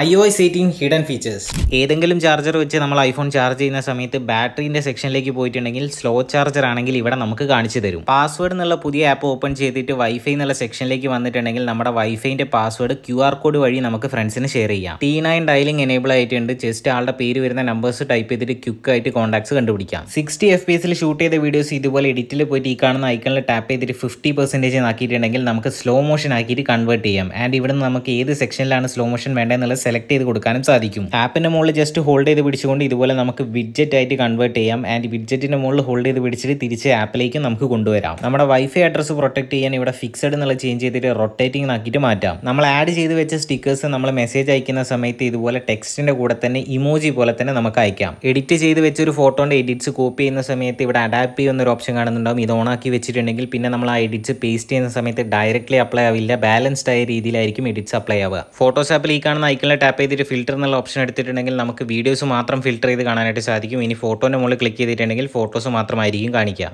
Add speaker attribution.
Speaker 1: I O S eighteen hidden features ഏതെങ്കിലും charger വെച്ച് നമ്മൾ ഐഫോൺ ചാർജ് ചെയ്യുന്ന സമയത്ത് ബാറ്ററിന്റെ സെക്ഷനിലേക്ക് പോയിട്ടുണ്ടെങ്കിൽ സ്ലോ ചാർജർ ആണെങ്കിൽ ഇവിടെ നമുക്ക് കാണിച്ചു തരും പാസ്വേഡ് എന്നുള്ള പുതിയ ആപ്പ് ഓപ്പൺ ചെയ്തിട്ട് വൈഫൈ എന്നുള്ള സെക്ഷനിലേക്ക് വന്നിട്ടുണ്ടെങ്കിൽ നമ്മുടെ വൈഫൈന്റെ പാസ്വേഡ് ക്യു ആർ കോഡ് വഴി നമുക്ക് ഫ്രണ്ട്സിന് ഷെയർ ചെയ്യാം ടി നയൻ ഡയലിംഗ് എനേബിൾ ആയിട്ടുണ്ട് ജസ്റ്റ് ആളുടെ പേര് വരുന്ന നമ്പേഴ്സ് ടൈപ്പ് ചെയ്തിട്ട് ക്യുക്ക് ആയിട്ട് കോൺടാക്ട്സ് കണ്ടുപിടിക്കാം സിക്സ്റ്റി എഫ് പിസിൽ ഷൂട്ട് ചെയ്ത വീഡിയോസ് ഇതുപോലെ എഡിറ്റിൽ പോയിട്ട് ഈ കാണുന്ന ഐക്കണിൽ ടാപ്പ് ചെയ്തിട്ട് ഫിഫ്റ്റി പെർസെന്റേജ് ആക്കിയിട്ടുണ്ടെങ്കിൽ നമുക്ക് സ്ലോ മോഷൻ ആക്കിയിട്ട് കൺവേർട്ട് ചെയ്യാം ആൻഡ് ഇവിടെ നമുക്ക് ഏത് സെക്ഷനിലാണ് സ്ലോ മോഷൻ വേണ്ടത് സെലക്ട് ചെയ്ത് കൊടുക്കാനും സാധിക്കും ആപ്പിന്റെ മുകളിൽ ജസ്റ്റ് ഹോൾഡ് ചെയ്ത് പിടിച്ചുകൊണ്ട് ഇതുപോലെ നമുക്ക് വിഡ്ജറ്റ് ആയിട്ട് കൺവേർട്ട് ചെയ്യാം ആൻഡ് വിഡ്ജറ്റിന്റെ മുകളിൽ ഹോൾഡ് ചെയ്ത് പിടിച്ചിട്ട് തിരിച്ച് ആപ്പിലേക്ക് നമുക്ക് കൊണ്ടുവരാം നമ്മുടെ വൈഫൈ അഡ്രസ് പ്രൊട്ടക്ട് ചെയ്യാൻ ഇവിടെ ഫിക്സഡ് എന്നുള്ള ചേഞ്ച് ചെയ്തിട്ട് റൊട്ടേറ്റിംഗ് ആക്കിയിട്ട് മാറ്റാം നമ്മൾ ആഡ് ചെയ്ത് വെച്ച സ്റ്റിക്കേഴ്സ് നമ്മൾ മെസ്സേജ് അയക്കുന്ന സമയത്ത് ഇതുപോലെ ടെക്സ്റ്റിന്റെ കൂടെ തന്നെ ഇമോജി പോലെ തന്നെ നമുക്ക് അയക്കാം എഡിറ്റ് ചെയ്ത് വെച്ച ഒരു ഫോട്ടോന്റെ എഡിറ്റ്സ് കോപ്പി ചെയ്യുന്ന സമയത്ത് ഇവിടെ അഡാപ്റ്റ് ചെയ്യുന്ന ഒരു ഓപ്ഷൻ കാണുന്നുണ്ടാവും ഇത് ഓണാക്കി വെച്ചിട്ടുണ്ടെങ്കിൽ പിന്നെ നമ്മൾ ആ എഡിറ്റ്സ് പേസ്റ്റ് ചെയ്യുന്ന സമയത്ത് ഡയറക്ട്ലി അപ്ലൈ ആവില്ല ബാലൻസ്ഡ് ആയ രീതിയിലായിരിക്കും എഡിറ്റ്സ് അപ്ലൈ ആവുക ഫോട്ടോഷോപ്പിൽ ഈ കാണുന്ന ഐക്കൺ സെറ്റിങ്ങിൽ ടാപ്പ് ചെയ്തിട്ട് ഫിൽറ്റർ എന്നുള്ള ഓപ്ഷൻ എടുത്തിട്ടുണ്ടെങ്കിൽ നമുക്ക് വീഡിയോസ് മാത്രം ഫിൽറ്റർ ചെയ്ത് കാണാനായിട്ട് സാധിക്കും ഇനി ഫോട്ടോൻ്റെ മുകളിൽ ക്ലിക്ക് ചെയ്തിട്ടുണ്ടെങ്കിൽ ഫോട്ടോസ് മാത്രമായിരിക്കും കാണിക്കുക